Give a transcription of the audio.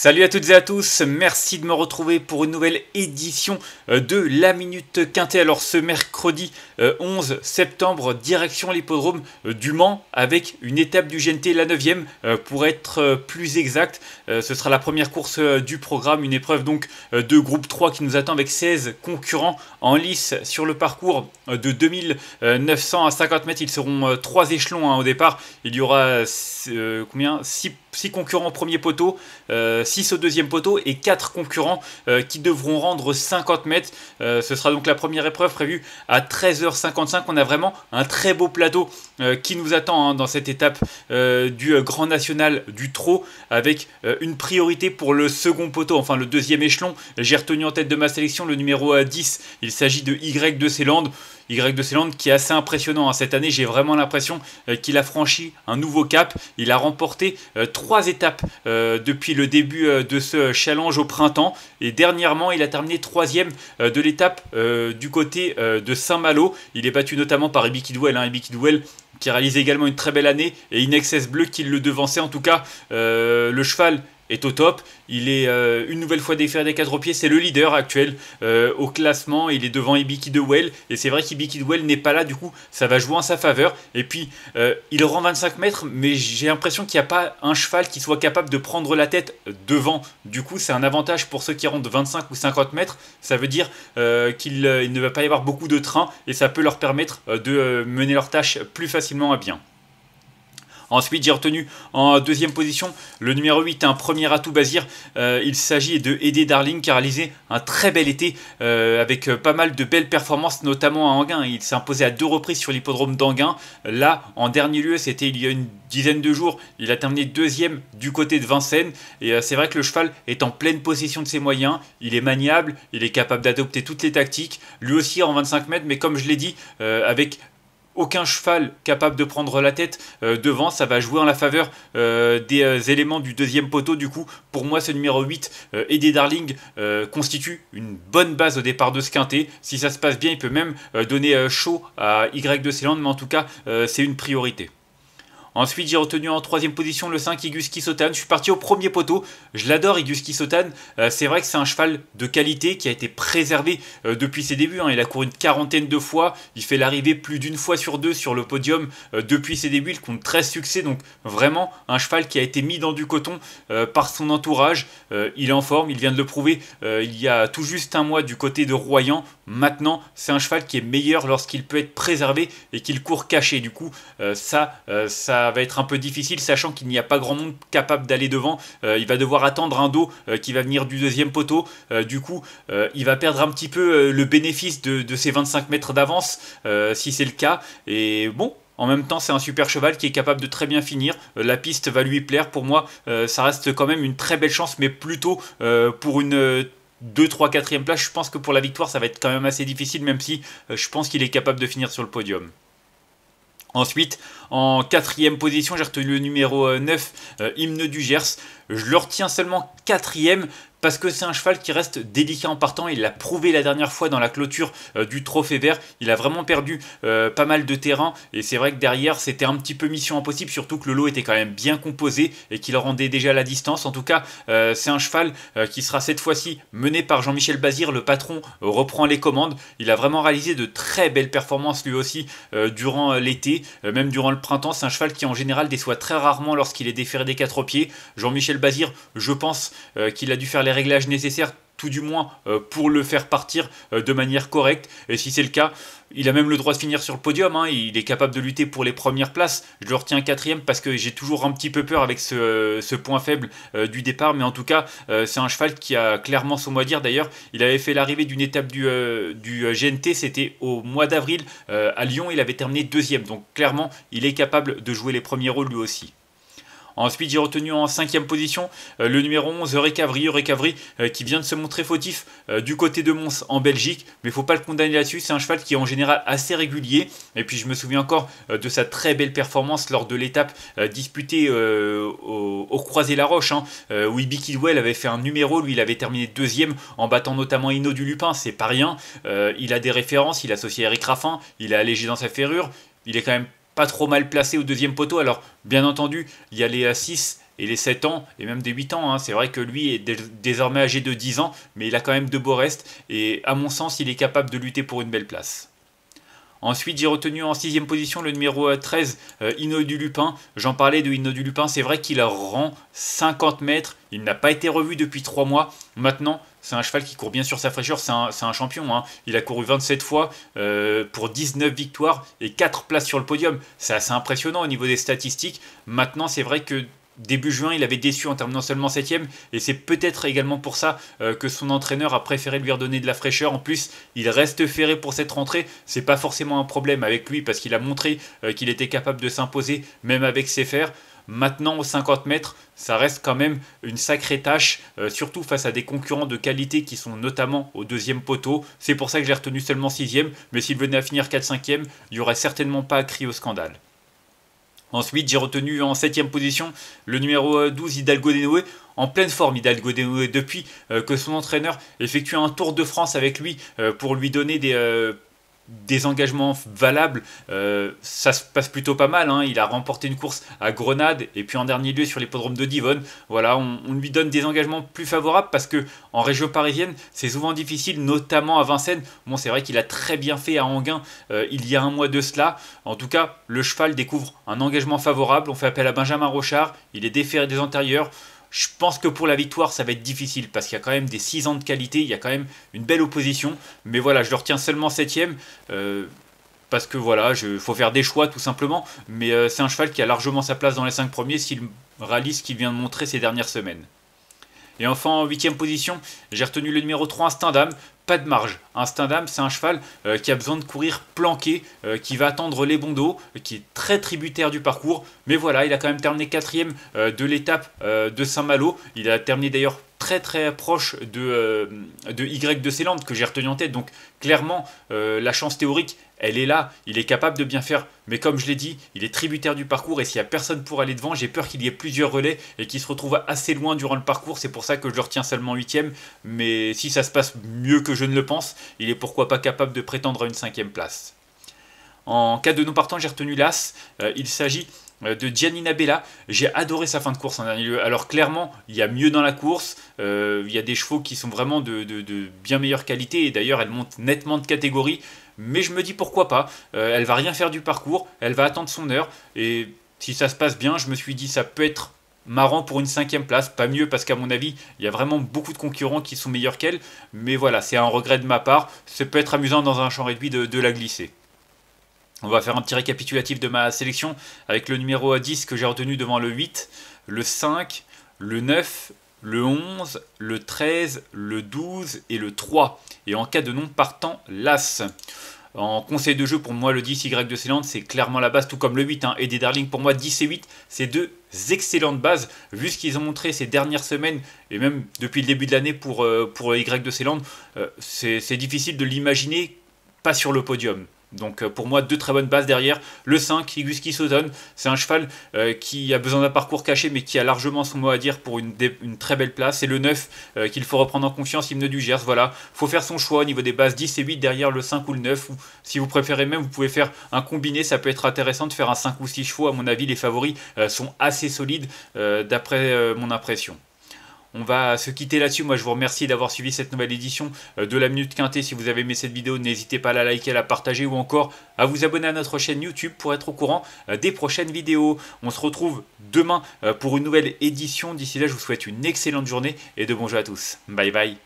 Salut à toutes et à tous, merci de me retrouver pour une nouvelle édition euh, de la Minute Quintée. Alors ce mercredi 11 euh, septembre, direction l'hippodrome euh, du Mans avec une étape du GNT, la 9ème pour être plus exact. Ce sera la première course du programme, une épreuve donc de groupe 3 qui nous attend avec 16 concurrents en lice sur le parcours de 2900 à 50 mètres. Ils seront 3 échelons hein, au départ. Il y aura combien 6 6 concurrents au premier poteau, 6 euh, au deuxième poteau et 4 concurrents euh, qui devront rendre 50 mètres. Euh, ce sera donc la première épreuve prévue à 13h55. On a vraiment un très beau plateau qui nous attend hein, dans cette étape du Grand National du Trot avec une priorité pour le second poteau, enfin le deuxième échelon. J'ai retenu en tête de ma sélection le numéro 10. Il s'agit de Y de Célande. Y de Seeland qui est assez impressionnant. Hein. Cette année, j'ai vraiment l'impression euh, qu'il a franchi un nouveau cap. Il a remporté euh, trois étapes euh, depuis le début de ce challenge au printemps. Et dernièrement, il a terminé troisième de l'étape du côté de Saint-Malo. Il est battu notamment par Ibiki Douel. Hein. Ibiki qui réalise également une très belle année et Inexcess Bleu qui le devançait en tout cas le cheval est au top. Il est euh, une nouvelle fois déféré des cadres pieds. C'est le leader actuel euh, au classement. Il est devant Ibiki Dewell. Et c'est vrai qu'Ibiki Well n'est pas là. Du coup, ça va jouer en sa faveur. Et puis, euh, il rend 25 mètres. Mais j'ai l'impression qu'il n'y a pas un cheval qui soit capable de prendre la tête devant. Du coup, c'est un avantage pour ceux qui rentrent 25 ou 50 mètres. Ça veut dire qu'il ne va pas y avoir beaucoup de trains. Et ça peut leur permettre de mener leur tâche plus facilement à bien. Ensuite, j'ai retenu en deuxième position le numéro 8, un premier atout Basir. Euh, il s'agit de aider Darling qui a réalisé un très bel été euh, avec euh, pas mal de belles performances, notamment à Anguin. Il s'est imposé à deux reprises sur l'hippodrome d'Anguin. Là, en dernier lieu, c'était il y a une dizaine de jours. Il a terminé deuxième du côté de Vincennes. Et c'est vrai que le cheval est en pleine possession de ses moyens. Il est maniable, il est capable d'adopter toutes les tactiques. Lui aussi en 25 mètres, mais comme je l'ai dit, avec aucun cheval capable de prendre la tête euh, devant. Ça va jouer en la faveur euh, des euh, éléments du deuxième poteau. Du coup, pour moi, ce numéro 8, et des Darling, constitue une bonne base au départ de ce quintet. Si ça se passe bien, il peut même donner chaud à Y de Ceyland, mais en tout cas, c'est une priorité. Ensuite, j'ai retenu en troisième position le 5 Iguski Sotan. Je suis parti au premier poteau. Je l'adore, Iguski Sotan. Euh, c'est vrai que c'est un cheval de qualité qui a été préservé euh, depuis ses débuts. Hein. Il a couru une quarantaine de fois. Il fait l'arrivée plus d'une fois sur deux sur le podium euh, depuis ses débuts. Il compte 13 succès. Donc, vraiment, un cheval qui a été mis dans du coton par son entourage. il est en forme. Il vient de le prouver il y a tout juste un mois du côté de Royan. Maintenant, c'est un cheval qui est meilleur lorsqu'il peut être préservé et qu'il court caché. Du coup, ça, ça va être un peu difficile, sachant qu'il n'y a pas grand monde capable d'aller devant. Euh, il va devoir attendre un dos euh, qui va venir du deuxième poteau. Euh, du coup, il va perdre un petit peu le bénéfice de, ses 25 mètres d'avance, si c'est le cas. Et bon, en même temps, c'est un super cheval qui est capable de très bien finir. la piste va lui plaire. Pour moi, ça reste quand même une très belle chance, mais plutôt pour une 2, 3, 4e place. Je pense que pour la victoire, ça va être quand même assez difficile, même si je pense qu'il est capable de finir sur le podium. Ensuite, en quatrième position, j'ai retenu le numéro 9, euh, euh, Hymne du Gers. Je le retiens seulement quatrième parce que c'est un cheval qui reste délicat en partant. Il l'a prouvé la dernière fois dans la clôture euh, du Trophée Vert. Il a vraiment perdu pas mal de terrain. Et c'est vrai que derrière, c'était un petit peu mission impossible, surtout que le lot était quand même bien composé et qu'il rendait déjà la distance. En tout cas, c'est un cheval qui sera cette fois-ci mené par Jean-Michel Bazir. Le patron reprend les commandes. Il a vraiment réalisé de très belles performances lui aussi durant l'été, même durant le printemps, c'est un cheval qui en général déçoit très rarement lorsqu'il est déféré des quatre pieds. Jean-Michel Bazir, je pense euh, qu'il a dû faire les réglages nécessaires tout du moins euh, pour le faire partir euh, de manière correcte. Et si c'est le cas, il a même le droit de finir sur le podium, hein. il est capable de lutter pour les premières places. Je le retiens quatrième parce que j'ai toujours un petit peu peur avec ce, euh, point faible du départ, mais en tout cas, c'est un cheval qui a clairement son mot à dire. D'ailleurs, il avait fait l'arrivée d'une étape du GNT, c'était au mois d'avril à Lyon, il avait terminé deuxième, donc clairement, il est capable de jouer les premiers rôles lui aussi. Ensuite, j'ai retenu en cinquième position euh, le numéro 11, Recavry. Recavry euh, qui vient de se montrer fautif euh, du côté de Mons en Belgique, mais il faut pas le condamner là-dessus. C'est un cheval qui est en général assez régulier. Et puis, je me souviens encore de sa très belle performance lors de l'étape disputée au, Croisé-la Roche, hein. où Ibi avait fait un numéro. Lui, il avait terminé deuxième en battant notamment Ino du Lupin. C'est pas rien. il a des références, il associé Eric Raffin, il a allégé dans sa ferrure il est quand même pas trop mal placé au deuxième poteau. Alors, bien entendu, il y a les 6 et les 7 ans, et même des 8 ans. Hein. C'est vrai que lui est désormais âgé de 10 ans, mais il a quand même de beaux restes, et à mon sens, il est capable de lutter pour une belle place. Ensuite, j'ai retenu en sixième position le numéro 13, euh, euh du Lupin. J'en parlais de Inno du Lupin, c'est vrai qu'il a rend 50 mètres, il n'a pas été revu depuis 3 mois. Maintenant, c'est un cheval qui court bien sur sa fraîcheur, c'est un, champion. Hein. Il a couru 27 fois euh, pour 19 victoires et 4 places sur le podium. C'est assez impressionnant au niveau des statistiques. Maintenant, c'est vrai que début juin, il avait déçu en terminant seulement 7 et c'est peut-être également pour ça euh, que son entraîneur a préféré lui redonner de la fraîcheur. En plus, il reste ferré pour cette rentrée, c'est pas forcément un problème avec lui parce qu'il a montré euh, qu'il était capable de s'imposer même avec ses fers. Maintenant, aux 50 mètres, ça reste quand même une sacrée tâche, euh, surtout face à des concurrents de qualité qui sont notamment au deuxième poteau. C'est pour ça que j'ai retenu seulement sixième, mais s'il venait à finir 4-5e, il n'y aurait certainement pas crié au scandale. Ensuite, j'ai retenu en 7 position le numéro 12 euh, Hidalgo Denoué, en pleine forme Hidalgo Denoué depuis euh, que son entraîneur effectue un tour de France avec lui pour lui donner des des engagements valables, euh, ça se passe plutôt pas mal. Hein. Il a remporté une course à Grenade et puis en dernier lieu sur l'hippodrome de Divonne. Voilà, on, lui donne des engagements plus favorables parce que en région parisienne, c'est souvent difficile, notamment à Vincennes. Bon, c'est vrai qu'il a très bien fait à Anguin euh, il y a un mois de cela. En tout cas, le cheval découvre un engagement favorable. On fait appel à Benjamin Rochard. Il est déféré des antérieurs. Je pense que pour la victoire, ça va être difficile parce qu'il y a quand même des 6 ans de qualité, il y a quand même une belle opposition. Mais voilà, je le retiens seulement 7ème. Euh, parce que voilà, il faut faire des choix tout simplement. Mais euh, c'est un cheval qui a largement sa place dans les 5 premiers s'il réalise ce qu'il vient de montrer ces dernières semaines. Et enfin, en huitième position, j'ai retenu le numéro 3, Stendham. Pas de marge. Un c'est un cheval euh, qui a besoin de courir planqué, euh, qui va attendre les bons dos, euh, qui est très tributaire du parcours. Mais voilà, il a quand même terminé quatrième de l'étape de Saint-Malo. Il a terminé d'ailleurs très très proche de, euh, de Y de Célande que j'ai retenu en tête. Donc clairement, euh, la chance théorique, elle est là, il est capable de bien faire. Mais comme je l'ai dit, il est tributaire du parcours et s'il n'y a personne pour aller devant, j'ai peur qu'il y ait plusieurs relais et qu'il se retrouve assez loin durant le parcours. C'est pour ça que je le retiens seulement 8ème Mais si ça se passe mieux que je ne le pense, il est pourquoi pas capable de prétendre à une cinquième place. En cas de non partant, j'ai retenu l'As. Euh, il s'agit euh, de Giannina Bella. J'ai adoré sa fin de course en dernier lieu. Alors clairement, il y a mieux dans la course. Euh, il y a des chevaux qui sont vraiment de, bien meilleure qualité. Et d'ailleurs, elle monte nettement de catégorie. Mais je me dis pourquoi pas. elle elle va rien faire du parcours. Elle va attendre son heure. Et si ça se passe bien, je me suis dit ça peut être marrant pour une cinquième place, pas mieux parce qu'à mon avis, il y a vraiment beaucoup de concurrents qui sont meilleurs qu'elle. Mais voilà, c'est un regret de ma part. Ça peut être amusant dans un champ réduit de la glisser. On va faire un petit récapitulatif de ma sélection avec le numéro 10 que j'ai retenu devant le 8, le 5, le 9, le 11, le 13, le 12 et le 3. Et en cas de non partant, l'As. En conseil de jeu, pour moi, le 10 Y de Célande, c'est clairement la base, tout comme le 8. Et des Darling, pour moi, 10 et 8, c'est deux excellentes bases. Vu ce qu'ils ont montré ces dernières semaines, et même depuis le début de l'année pour, euh, pour euh, Y de Ceyland, euh, c'est difficile de l'imaginer pas sur le podium. Donc euh, pour moi, deux très bonnes bases derrière. Le 5, Iguski Soton, c'est un cheval euh, qui a besoin d'un parcours caché, mais qui a largement son mot à dire pour une, très belle place. Et le 9, euh, qu'il faut reprendre en confiance, hymne du Gers. Voilà, faut faire son choix au niveau des bases 10 et 8 derrière le 5 ou le 9. Ou si vous préférez même, vous pouvez faire un combiné, ça peut être intéressant de faire un 5 ou 6 chevaux. À mon avis, les favoris sont assez solides d'après mon impression. On va se quitter là-dessus. Moi, je vous remercie d'avoir suivi cette nouvelle édition euh, de la Minute Quintée. Si vous avez aimé cette vidéo, n'hésitez pas à la liker, à la partager ou encore à vous abonner à notre chaîne YouTube pour être au courant euh, des prochaines vidéos. On se retrouve demain euh, pour une nouvelle édition. D'ici là, je vous souhaite une excellente journée et de bons jeux à tous. Bye bye.